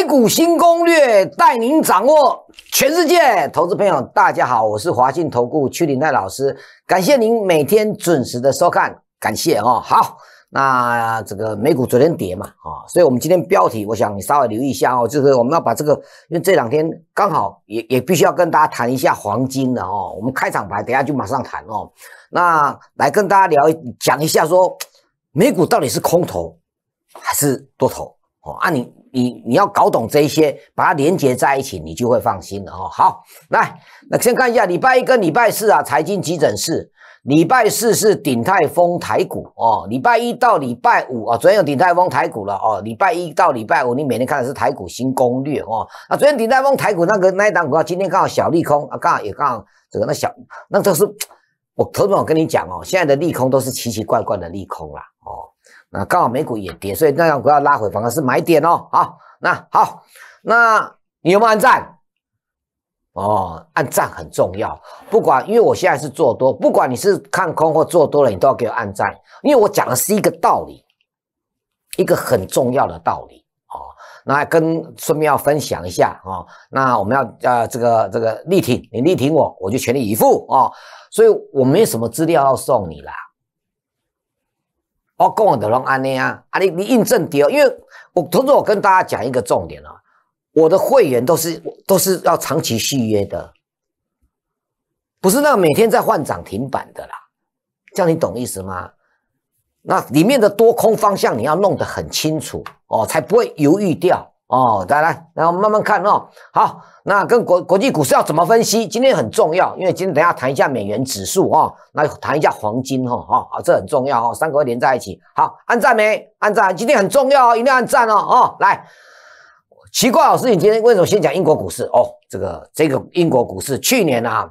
美股新攻略带您掌握全世界，投资朋友大家好，我是华信投顾屈林泰老师，感谢您每天准时的收看，感谢哦。好，那这个美股昨天跌嘛，啊，所以我们今天标题我想你稍微留意一下哦，就是我们要把这个，因为这两天刚好也也必须要跟大家谈一下黄金的哦，我们开场白等下就马上谈哦，那来跟大家聊讲一下说美股到底是空头还是多头。哦啊，你你你要搞懂这些，把它连接在一起，你就会放心了哦。好，来，那先看一下礼拜一跟礼拜四啊，财经急诊室。礼拜四是鼎泰丰台股哦，礼拜一到礼拜五啊，昨天有鼎泰丰台股了哦。礼拜一到礼拜五，你每天看的是台股新攻略哦。那昨天鼎泰丰台股那个那一档股票，今天刚好小利空啊，刚好也刚好这个那小那都是我头别我跟你讲哦，现在的利空都是奇奇怪怪的利空啦哦。那刚好美股也跌，所以那两股要拉回，反而是买点哦。好，那好，那你有没有按赞？哦，按赞很重要，不管因为我现在是做多，不管你是看空或做多了，你都要给我按赞，因为我讲的是一个道理，一个很重要的道理哦，那跟顺便要分享一下哦，那我们要呃这个这个力挺你力挺我，我就全力以赴哦，所以我没什么资料要送你啦。哦，讲的龙安尼啊，啊你你印证掉，因为我同时我跟大家讲一个重点啊，我的会员都是都是要长期续约的，不是那每天在换涨停板的啦，这样你懂意思吗？那里面的多空方向你要弄得很清楚哦，才不会犹豫掉。哦，再来，那我们慢慢看哦。好，那跟国国际股市要怎么分析？今天很重要，因为今天等下谈一下美元指数啊，那谈一下黄金哈，哦，这很重要哦，三个连在一起。好，按赞没？按赞，今天很重要哦，一定要按赞哦。哦，来，奇怪老师，你今天为什么先讲英国股市？哦，这个这个英国股市去年啊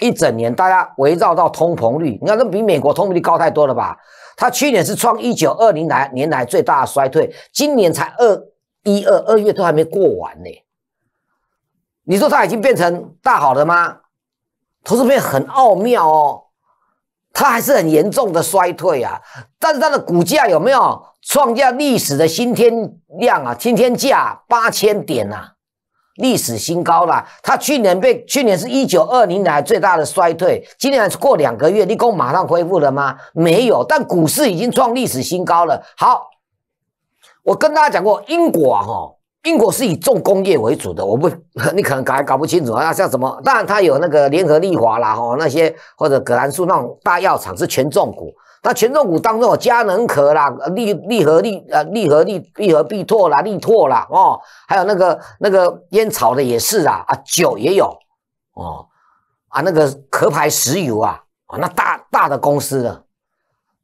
一整年大家围绕到通膨率，你看这比美国通膨率高太多了吧？它去年是创一九二零来年来最大的衰退，今年才二。一二二月都还没过完呢，你说它已经变成大好了吗？投资面很奥妙哦，它还是很严重的衰退啊。但是它的股价有没有创下历史的新天量啊？新天价八千点呐，历史新高了。它去年被去年是一九二零来最大的衰退，今年过两个月，立刻马上恢复了吗？没有。但股市已经创历史新高了。好。我跟大家讲过，英国啊，哈，英国是以重工业为主的。我不，你可能搞还搞不清楚啊，像什么，当然它有那个联合利华啦，哈，那些或者葛兰素那种大药厂是权重股。那权重股当中，有佳能壳啦，利利和利呃，利和利利和必拓啦，利拓啦，哦，还有那个那个烟草的也是啊，啊，酒也有，哦，啊，那个壳牌石油啊，啊，那大大的公司的，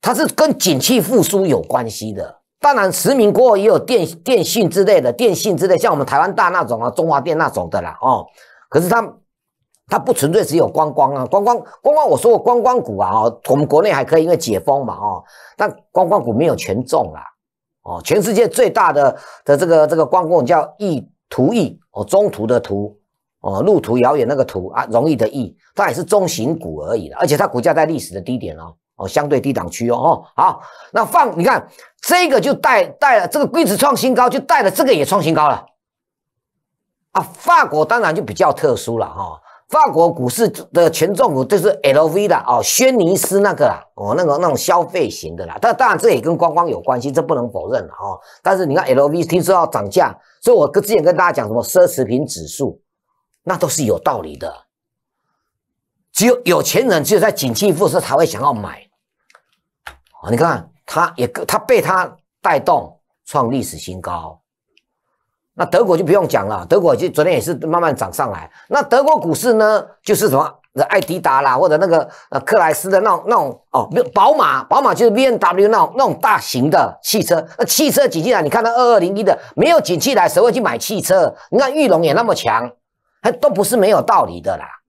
它是跟景气复苏有关系的。当然，实名过后也有电电信之类的，电信之类像我们台湾大那种啊，中华电那种的啦，哦，可是它它不纯粹只有观光啊，观光观光，我说过观光股啊，哦，我们国内还可以，因为解封嘛，哦，但观光股没有权重啦，哦，全世界最大的的这个这个观光叫易图易哦，中途的途哦，路途遥远那个途啊，容易的易，它也是中型股而已而且它股价在历史的低点哦。哦，相对低档区哦，好，那放你看这个就带带了，这个柜子创新高就带了，这个也创新高了啊。法国当然就比较特殊了哈，法国股市的权重股就是 L V 的哦，轩尼斯那个啦，哦，那个那种消费型的啦。但当然这也跟观光有关系，这不能否认哦。但是你看 L V 听说要涨价，所以我之前跟大家讲什么奢侈品指数，那都是有道理的。只有有钱人，只有在景气复苏才会想要买。哦，你看，他也他被他带动创历史新高，那德国就不用讲了，德国就昨天也是慢慢涨上来。那德国股市呢，就是什么爱迪达啦，或者那个呃克莱斯的那种那种哦，宝马，宝马就是 B N W 那种那种大型的汽车，那汽车挤进来，你看到二二零一的没有挤进来，谁会去买汽车？你看玉龙也那么强，还都不是没有道理的啦。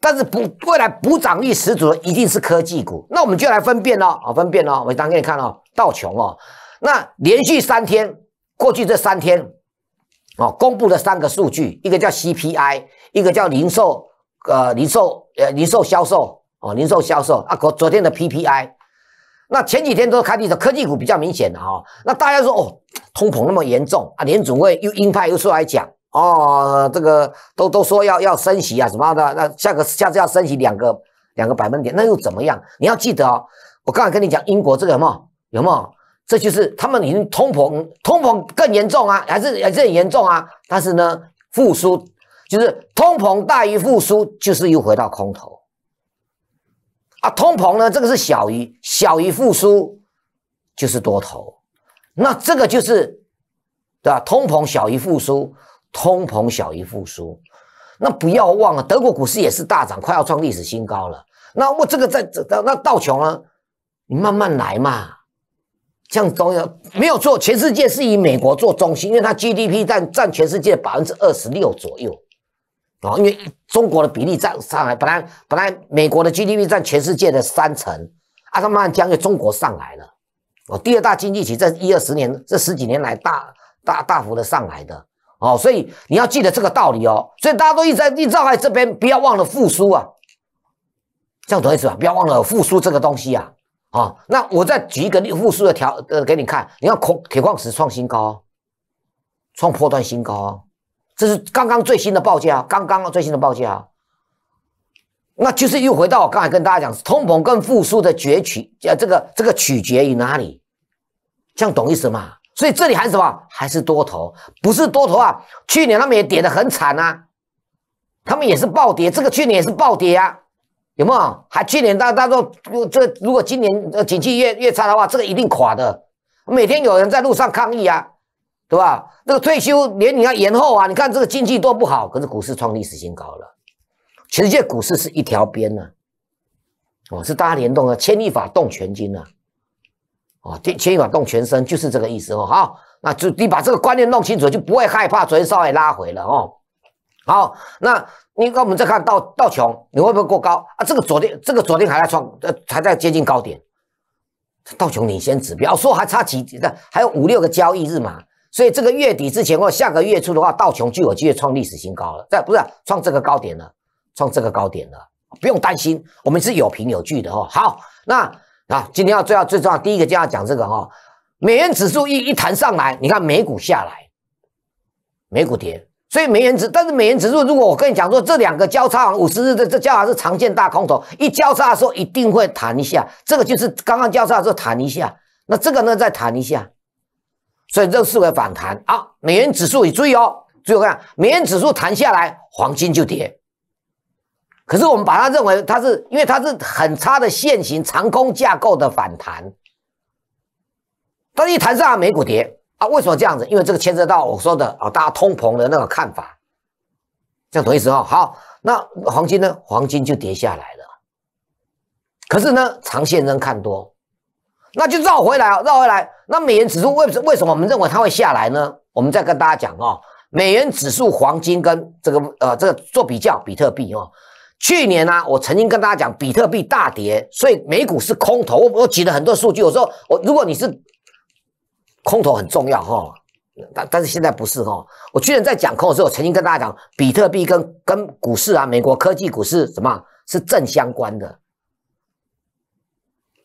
但是补未来补涨力十足的一定是科技股，那我们就来分辨喽啊，分辨喽！我当给你看哦，道琼哦，那连续三天，过去这三天，哦公布的三个数据，一个叫 CPI，一个叫零售，呃，零售，呃，零售销售，哦，零售销售啊，昨昨天的 PPI，那前几天都开看的科技股比较明显的哈，那大家说哦，通膨那么严重啊，联总会又鹰派又出来讲。哦，这个都都说要要升息啊，什么的，那下个下次要升息两个两个百分点，那又怎么样？你要记得哦，我刚才跟你讲，英国这个有没有有没有？这就是他们已经通膨，通膨更严重啊，还是还是很严重啊。但是呢，复苏就是通膨大于复苏，就是又回到空头啊。通膨呢，这个是小于小于复苏，就是多头。那这个就是对吧？通膨小于复苏。通膨小于复苏，那不要忘了，德国股市也是大涨，快要创历史新高了。那我这个在这那道琼呢？你慢慢来嘛。像东要没有错，全世界是以美国做中心，因为它 GDP 占占全世界百分之二十六左右。哦，因为中国的比例占上来，本来本来美国的 GDP 占全世界的三成，啊，它慢慢江中国上来了。哦，第二大经济体在一二十年这十几年来大大大幅的上来的。哦，所以你要记得这个道理哦，所以大家都一直在绕在这边，不要忘了复苏啊，这样懂意思吧？不要忘了复苏这个东西啊，啊，那我再举一个复苏的条呃给你看，你看空铁矿石创新高，创破断新高，这是刚刚最新的报价刚刚最新的报价那就是又回到我刚才跟大家讲，通膨跟复苏的崛起，呃，这个这个取决于哪里，这样懂意思吗？所以这里还什么？还是多头？不是多头啊！去年他们也跌得很惨啊，他们也是暴跌。这个去年也是暴跌啊，有没有？还去年大大家都这如果今年呃景气越越差的话，这个一定垮的。每天有人在路上抗议啊，对吧？那个退休年你要延后啊！你看这个经济多不好，可是股市创历史新高了。全世界股市是一条边呢，哦，是大家联动啊，牵一发动全军呢。哦，牵一发动全身，就是这个意思哦。好，那就你把这个观念弄清楚，就不会害怕昨天稍微拉回了哦。好，那你看我们再看到道琼，你会不会过高啊？这个昨天，这个昨天还在创，呃，还在接近高点。道琼领先指标说还差几，那还有五六个交易日嘛。所以这个月底之前或下个月初的话，道琼就有机会创历史新高了。在不是创这个高点了，创这个高点了，不用担心，我们是有凭有据的哦。好，那。啊，今天要最要最重要，第一个就要讲这个哈，美元指数一一弹上来，你看美股下来，美股跌，所以美元指但是美元指数如果我跟你讲说这两个交叉五十日的这叫还是常见大空头，一交叉的时候一定会弹一下，这个就是刚刚交叉的时候弹一下，那这个呢再弹一下，所以这视为反弹啊，美元指数注意哦，注意看美元指数弹下来，黄金就跌。可是我们把它认为它是因为它是很差的线型长空架构的反弹，是一弹上美股跌啊？为什么这样子？因为这个牵涉到我说的啊，大家通膨的那个看法，这样懂意思哦？好，那黄金呢？黄金就跌下来了。可是呢，长线仍看多，那就绕回来啊，绕回来。那美元指数为为什么我们认为它会下来呢？我们再跟大家讲啊，美元指数、黄金跟这个呃这个做比较，比特币哦。去年呢，我曾经跟大家讲，比特币大跌，所以美股是空头。我我举了很多数据，我说我如果你是空头很重要哈，但但是现在不是哈。我去年在讲空的时候，我曾经跟大家讲，比特币跟跟股市啊，美国科技股市什么是正相关的，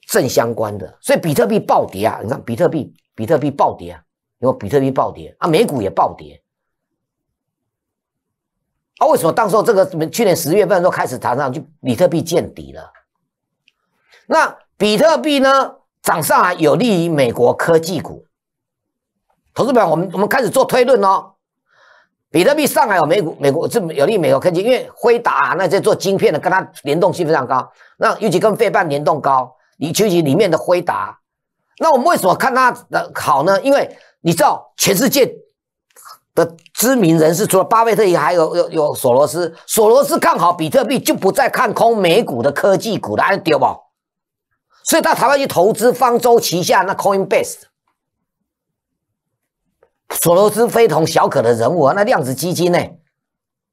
正相关的。所以比特币暴跌啊，你看比特币比特币暴跌，因为比特币暴跌啊，美股也暴跌。啊，为什么当时这个去年十月份时候开始谈上去，比特币见底了？那比特币呢涨上来有利于美国科技股？投资者，我们我们开始做推论哦。比特币上海有美股，美国这有利美国科技，因为辉达那些做晶片的跟它联动性非常高。那尤其跟费半联动高，你尤其里面的辉达。那我们为什么看它的好呢？因为你知道全世界。的知名人士除了巴菲特，以外，还有有有索罗斯。索罗斯看好比特币，就不再看空美股的科技股了，丢不？所以到台湾去投资方舟旗下那 Coinbase。索罗斯非同小可的人物啊，那量子基金呢？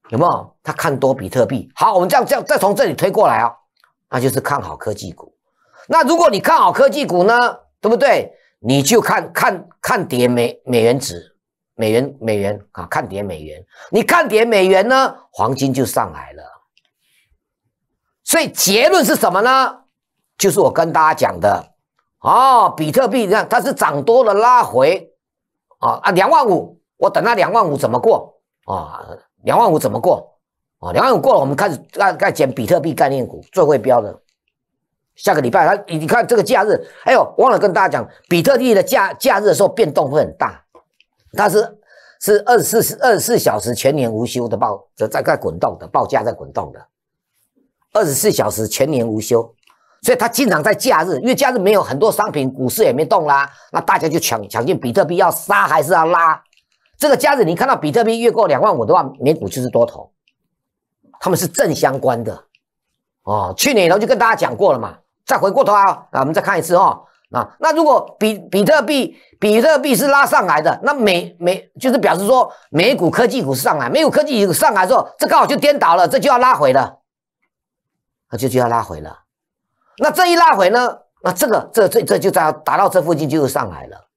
有没有？他看多比特币。好，我们这样这样再从这里推过来啊，那就是看好科技股。那如果你看好科技股呢，对不对？你就看看看跌美美元值。美元，美元啊，看点美元。你看点美元呢，黄金就上来了。所以结论是什么呢？就是我跟大家讲的哦，比特币你看它是涨多了拉回啊啊，两万五，我等它两万五怎么过啊？两万五怎么过？啊，两万五过了，我们开始再再捡比特币概念股最会标的。下个礼拜，它你看这个假日，哎呦，忘了跟大家讲，比特币的假假日的时候变动会很大。它是是二十四二十四小时全年无休的报，在在滚动的报价在滚动的，二十四小时全年无休，所以它经常在假日，因为假日没有很多商品，股市也没动啦，那大家就抢抢进比特币，要杀还是要拉？这个假日你看到比特币越过两万五的话，美股就是多头，他们是正相关的哦。去年头就跟大家讲过了嘛，再回过头啊，啊，我们再看一次哦。啊，那如果比比特币，比特币是拉上来的，那美美就是表示说美股科技股是上来，没有科技股上来之后，这刚好就颠倒了，这就要拉回了，就就要拉回了。那这一拉回呢，那这个这这这就在达到这附近就上来了。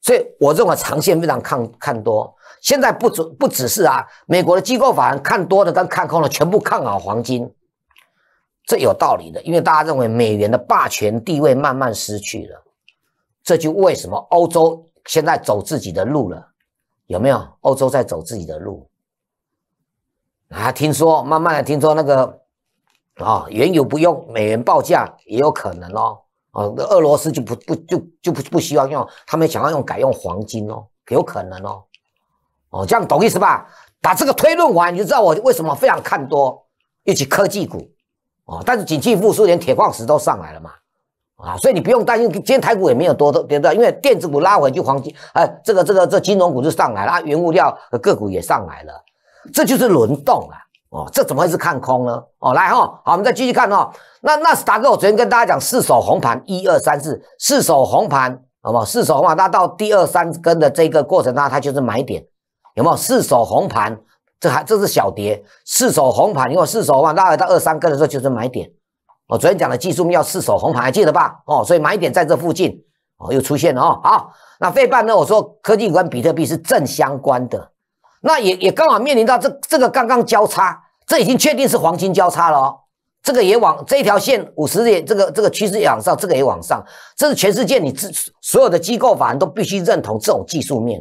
所以我认为长线非常看看多，现在不止不只是啊，美国的机构法人看多的跟看空的全部看好黄金。这有道理的，因为大家认为美元的霸权地位慢慢失去了，这就为什么欧洲现在走自己的路了。有没有？欧洲在走自己的路。啊，听说慢慢的听说那个，啊，原油不用美元报价也有可能哦。啊，俄罗斯就不不就就不不希望用，他们想要用改用黄金哦，有可能哦。哦，这样懂意思吧？把这个推论完，你就知道我为什么非常看多，尤其科技股。哦，但是景气复苏，连铁矿石都上来了嘛，啊，所以你不用担心，今天台股也没有多的，不因为电子股拉回去，黄金，哎，这个这个这金融股就上来了啊，原物料个股也上来了，这就是轮动啊，哦，这怎么会是看空呢？哦，来哈，好，我们再继续看哈，那纳斯达克我昨天跟大家讲四手红盘，一二三四四手红盘，好不？好？四手红盘，那到第二三根的这个过程那它就是买点，有没有四手红盘？这还这是小碟四手红盘，因为四手嘛，大概到二三根的时候就是买点。我昨天讲的技术面要四手红盘，记得吧？哦，所以买点在这附近哦，又出现了哦。好，那费半呢？我说科技股跟比特币是正相关的，那也也刚好面临到这这个刚刚交叉，这已经确定是黄金交叉了哦。这个也往这条线五十日这个这个趋势也往上，这个也往上，这是全世界你自所有的机构反人都必须认同这种技术面。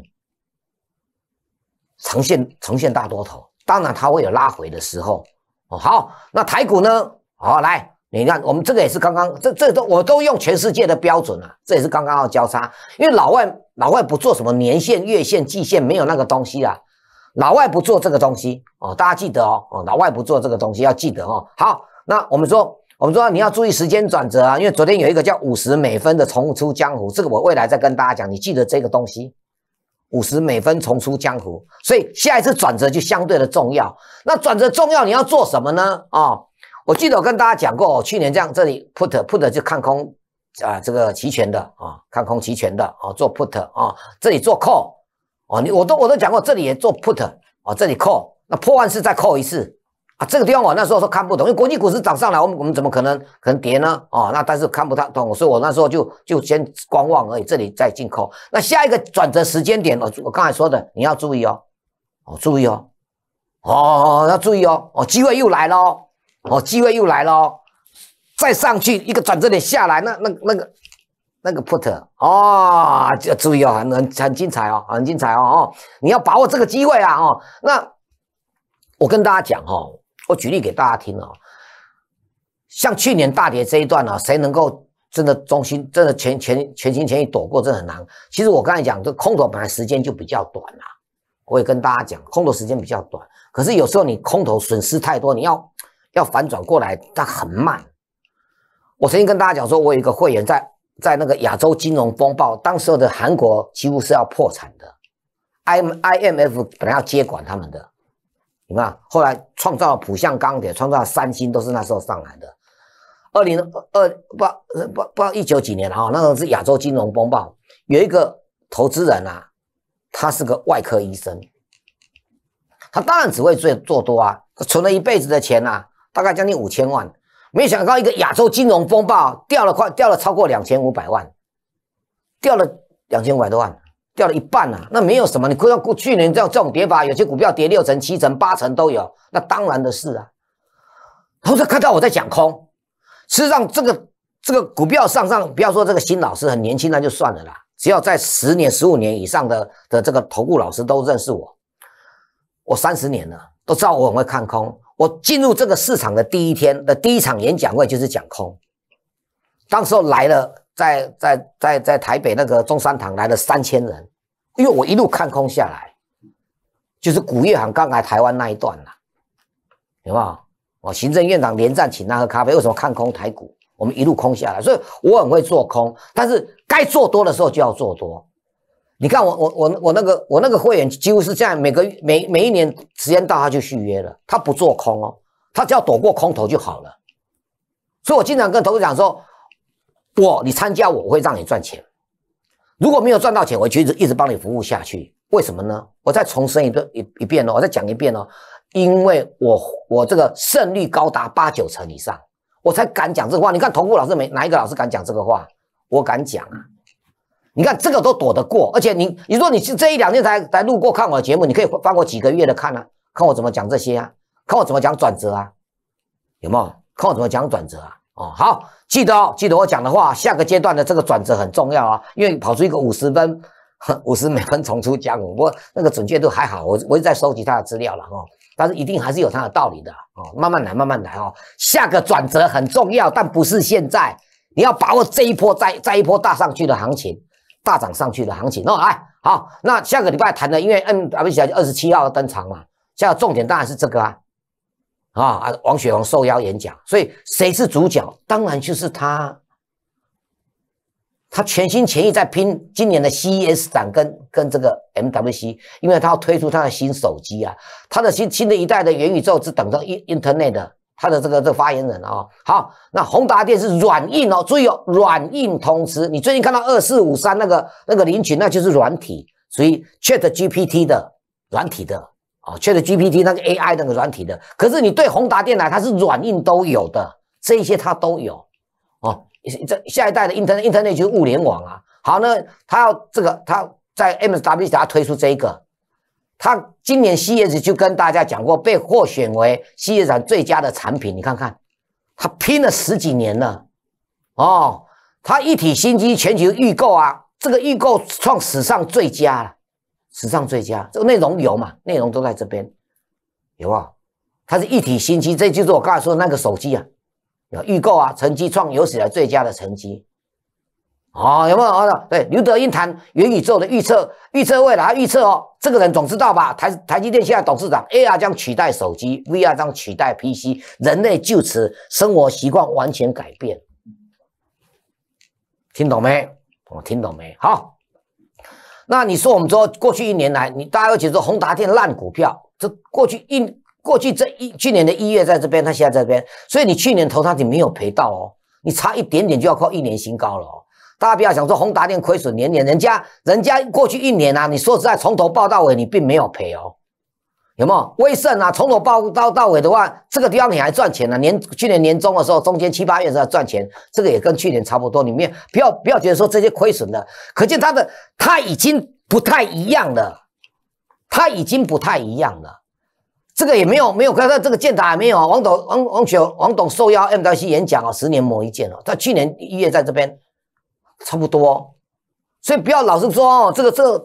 呈现呈现大多头，当然它会有拉回的时候哦。好，那台股呢？好，来，你看，我们这个也是刚刚，这这都我都用全世界的标准啊，这也是刚刚要交叉，因为老外老外不做什么年线、月线、季线，没有那个东西啊，老外不做这个东西哦，大家记得哦，哦，老外不做这个东西要记得哦。好，那我们说我们说你要注意时间转折啊，因为昨天有一个叫五十美分的重出江湖，这个我未来再跟大家讲，你记得这个东西。五十美分重出江湖，所以下一次转折就相对的重要。那转折重要，你要做什么呢？啊，我记得我跟大家讲过，去年这样这里 put put 就看空啊，这个期权的啊，看空期权的啊，做 put 啊，这里做 call 啊，你我都我都讲过，这里也做 put 啊，这里 call 那破万是再 call 一次。啊，这个地方我那时候说看不懂，因为国际股市涨上来，我们我们怎么可能可能跌呢？哦，那但是看不太懂，所以我那时候就就先观望而已，这里再进口。那下一个转折时间点，我我刚才说的，你要注意哦，哦，注意哦，哦，要注意哦，哦，机会又来了哦，机会又来了，哦，再上去一个转折点下来，那那那个那个 put 啊，要注意哦，很很很精彩哦，很精彩哦哦，你要把握这个机会啊哦，那我跟大家讲哦，我举例给大家听哦，像去年大跌这一段呢，谁能够真的忠心，真的全全全心全意躲过，这很难。其实我刚才讲，这空头本来时间就比较短啊，我也跟大家讲，空头时间比较短。可是有时候你空头损失太多，你要要反转过来，它很慢。我曾经跟大家讲说，我有一个会员在在那个亚洲金融风暴，当时的韩国几乎是要破产的，IM IMF 本来要接管他们的。你看，后来创造了浦项钢铁，创造了三星，都是那时候上来的。二零二不不不知道一九几年啊，那时候是亚洲金融风暴。有一个投资人啊，他是个外科医生，他当然只会做做多啊。存了一辈子的钱啊，大概将近五千万，没想到一个亚洲金融风暴掉了快掉了超过两千五百万，掉了两千五百多万。掉了一半呐，那没有什么。你看，像过去年这样这种跌法，有些股票跌六成、七成、八成都有，那当然的事啊。同时看到我在讲空，实际上这个这个股票上上，不要说这个新老师很年轻，那就算了啦。只要在十年、十五年以上的的这个投顾老师都认识我，我三十年了都知道我很会看空。我进入这个市场的第一天的第一场演讲会就是讲空，当时候来了。在在在在台北那个中山堂来了三千人，因为我一路看空下来，就是古越行刚来台湾那一段了，有没有？我行政院长连战请他喝咖啡，为什么看空台股？我们一路空下来，所以我很会做空，但是该做多的时候就要做多。你看我我我我那个我那个会员几乎是这样，每个每每一年时间到他就续约了，他不做空哦，他只要躲过空头就好了。所以我经常跟投资者说。我，你参加我，我会让你赚钱。如果没有赚到钱，我就一直一直帮你服务下去。为什么呢？我再重申一遍一一遍哦，我再讲一遍哦。因为我我这个胜率高达八九成以上，我才敢讲这话。你看，投顾老师没哪一个老师敢讲这个话，我敢讲啊。你看这个都躲得过，而且你你说你是这一两天才才路过看我的节目，你可以翻我几个月的看啊，看我怎么讲这些啊，看我怎么讲转折啊，有没有？看我怎么讲转折啊？哦，好，记得哦，记得我讲的话，下个阶段的这个转折很重要啊，因为跑出一个五十分，五十美分重出湖，不我那个准确度还好，我我在收集他的资料了哦，但是一定还是有他的道理的哦，慢慢来，慢慢来哦，下个转折很重要，但不是现在，你要把握这一波再再一波大上去的行情，大涨上去的行情哦，来，好，那下个礼拜谈的，因为嗯，啊不起二十七号登场嘛，下重点当然是这个啊。啊啊！王雪红受邀演讲，所以谁是主角？当然就是他。他全心全意在拼今年的 CES 展跟跟这个 MWC，因为他要推出他的新手机啊，他的新新的一代的元宇宙是等到 Internet，他的这个的发言人啊。好，那宏达电是软硬哦，注意哦，软硬通吃。你最近看到二四五三那个那个领群，那就是软体，所以 Chat GPT 的软体的。哦，缺的 GPT 那个 AI 那个软体的，可是你对宏达电脑它是软硬都有的，这些它都有。哦，这下一代的 Internet Internet 就是物联网啊。好，那它要这个，它在 MSW 它推出这一个，它今年 c s 就跟大家讲过，被获选为 c s 展最佳的产品。你看看，它拼了十几年了，哦，它一体新机全球预购啊，这个预购创史上最佳了。史上最佳，这个内容有嘛？内容都在这边，有啊。它是一体新机，这就是我刚才说那个手机啊，有预购啊，成绩创有史来最佳的成绩，好，有没有啊？对，刘德英谈元宇宙的预测，预测未来，预测哦，这个人总知道吧？台台积电现在董事长，AR 将取代手机，VR 将取代 PC，人类就此生活习惯完全改变，听懂没？我听懂没？好。那你说我们说过去一年来，你大家得说宏达电烂股票，这过去一过去这一去年的一月在这边，它现在这边，所以你去年投它你没有赔到哦，你差一点点就要靠一年新高了哦，大家不要想说宏达电亏损年年，人家人家过去一年啊，你说实在从头报到尾你并没有赔哦。有没有威盛啊？从头报到到尾的话，这个地方你还赚钱呢，年去年年终的时候，中间七八月是候赚钱，这个也跟去年差不多。里面不要不要觉得说这些亏损的，可见他的他已经不太一样了，他已经不太一样了。这个也没有没有看到这个剑塔没有王董王王雪王董受邀 MWC 演讲啊，十年磨一剑哦。在去年一月在这边差不多。所以不要老是说哦，这个这个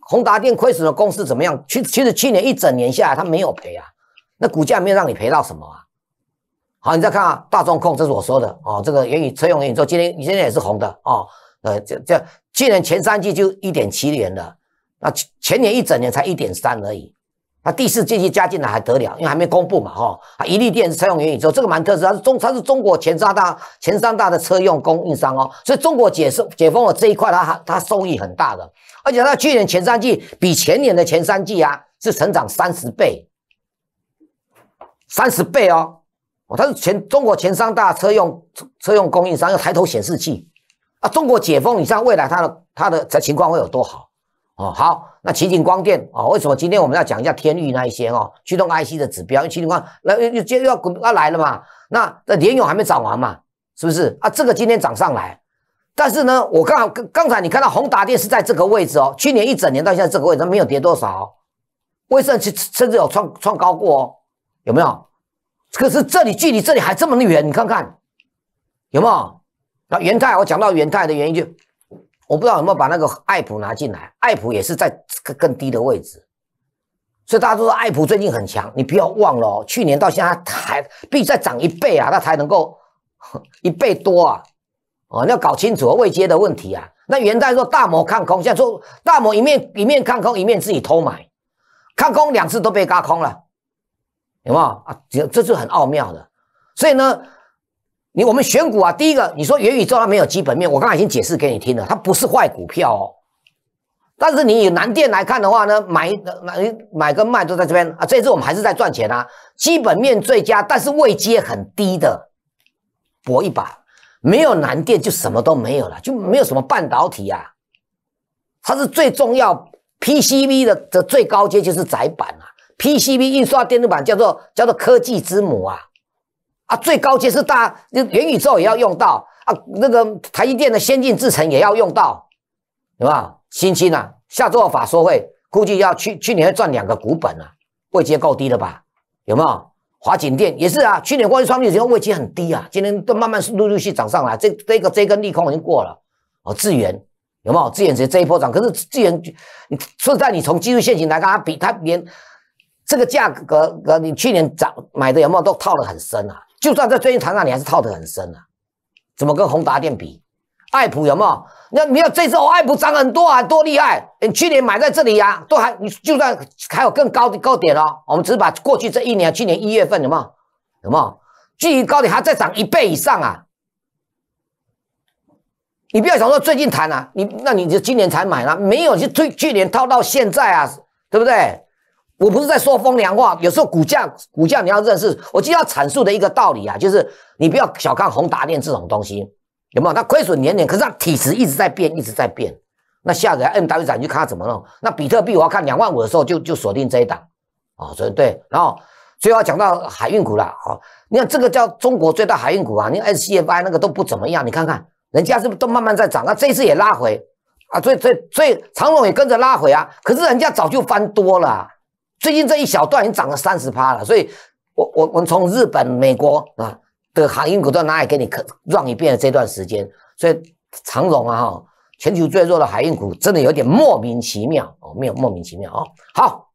宏达电亏损的公司怎么样？其其实去年一整年下来，它没有赔啊，那股价没有让你赔到什么啊。好，你再看啊，大众控这是我说的哦，这个言语车永言宙，今天今天也是红的哦，呃这这去年前三季就一点七连的，那前年一整年才一点三而已。那第四季季加进来还得了，因为还没公布嘛，哈。啊，亿利电池车用元宇宙，这个蛮特殊，它是中，它是中国前三大前三大的车用供应商哦。所以中国解释解封了这一块，它它收益很大的。而且它去年前三季比前年的前三季啊，是成长三十倍，三十倍哦。哦，它是全中国前三大车用车用供应商，用抬头显示器。啊，中国解封，你猜未来它的它的情况会有多好？哦，好。那奇景光电啊，为什么今天我们要讲一下天域那一些哦，驱动 IC 的指标？因为奇景光那又又要滚要来了嘛。那那联友还没涨完嘛，是不是啊？这个今天涨上来，但是呢，我刚好刚才你看到宏达电是在这个位置哦，去年一整年到现在这个位置没有跌多少，为什甚至有创创高过哦？有没有？可是这里距离这里还这么远，你看看有没有？那元泰，我讲到元泰的原因就。我不知道有没有把那个爱普拿进来，爱普也是在更低的位置，所以大家都说爱普最近很强，你不要忘了，去年到现在还必须再涨一倍啊，那才能够一倍多啊，哦，你要搞清楚未接的问题啊。那元旦说大摩看空，现在说大摩一面一面看空，一面自己偷买，看空两次都被割空了，有没有啊？这这是很奥妙的，所以呢。你我们选股啊，第一个你说元宇宙它没有基本面，我刚才已经解释给你听了，它不是坏股票哦。但是你以南电来看的话呢，买买买跟卖都在这边啊，这次我们还是在赚钱啊，基本面最佳，但是位阶很低的搏一把，没有南电就什么都没有了，就没有什么半导体啊，它是最重要 PCB 的的最高阶就是窄板啊，PCB 印刷电路板叫做叫做科技之母啊。啊，最高阶是大，元宇宙也要用到啊，那个台积电的先进制程也要用到，有没有？新星啊，下周法说会估计要去，去年赚两个股本啊，位阶够低了吧？有没有？华景电也是啊，去年关于创业的时候位阶很低啊，今天都慢慢陆陆续涨上来，这这个这根利空已经过了。哦，智元有没有？智元只这一波涨，可是智你说在你从技术线型来看，它比，它连这个价格和你去年涨买的有没有都套得很深啊？就算在最近谈上，你还是套的很深啊！怎么跟宏达电比？爱普有没有？你你要这次我爱普涨很多啊，多厉害，你去年买在这里呀，都还你就算还有更高的高点哦。我们只是把过去这一年，去年一月份有没有有没有，距离高点还在涨一倍以上啊！你不要想说最近谈啊，你那你就今年才买了，没有就去去年套到现在啊，对不对？我不是在说风凉话，有时候股价股价你要认识，我就要阐述的一个道理啊，就是你不要小看宏达电这种东西，有没有？它亏损年年，可是它体值一直在变，一直在变。那下个 N W 展就看它怎么弄。那比特币，我要看两万五的时候就就锁定这一档哦，所以对。然后最后要讲到海运股了哦，你看这个叫中国最大海运股啊，你看 S C F I 那个都不怎么样，你看看人家是不是都慢慢在涨那这一次也拉回啊，所以所以所以长龙也跟着拉回啊，可是人家早就翻多了。最近这一小段已经涨了三十趴了，所以我我我从日本、美国啊的海运股都拿来给你可让一遍的这段时间，所以长荣啊哈，全球最弱的海运股真的有点莫名其妙哦，有莫名其妙哦。好，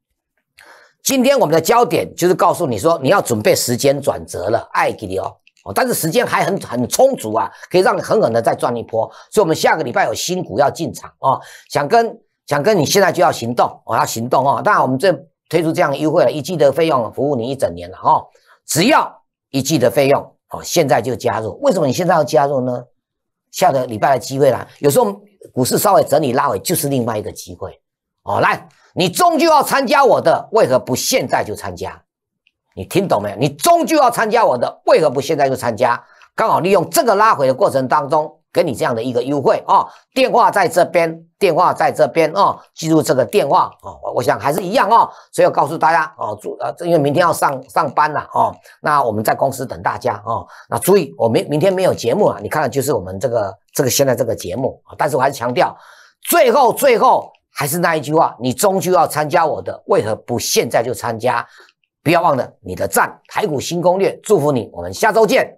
今天我们的焦点就是告诉你说，你要准备时间转折了，爱给你哦。哦，但是时间还很很充足啊，可以让你狠狠的再赚一波。所以我们下个礼拜有新股要进场啊，想跟想跟你现在就要行动，我要行动啊。当然我们这。推出这样优惠了，一季的费用服务你一整年了哦，只要一季的费用哦，现在就加入。为什么你现在要加入呢？下个礼拜的机会啦，有时候股市稍微整理拉回就是另外一个机会哦。来，你终究要参加我的，为何不现在就参加？你听懂没有？你终究要参加我的，为何不现在就参加？刚好利用这个拉回的过程当中。给你这样的一个优惠啊！电话在这边，电话在这边啊！记住这个电话啊！我想还是一样啊！所以告诉大家啊，祝，呃，因为明天要上上班了啊，那我们在公司等大家啊。那注意，我明明天没有节目啊，你看就是我们这个这个现在这个节目啊。但是我还是强调，最后最后还是那一句话，你终究要参加我的，为何不现在就参加？不要忘了你的赞，台股新攻略祝福你，我们下周见。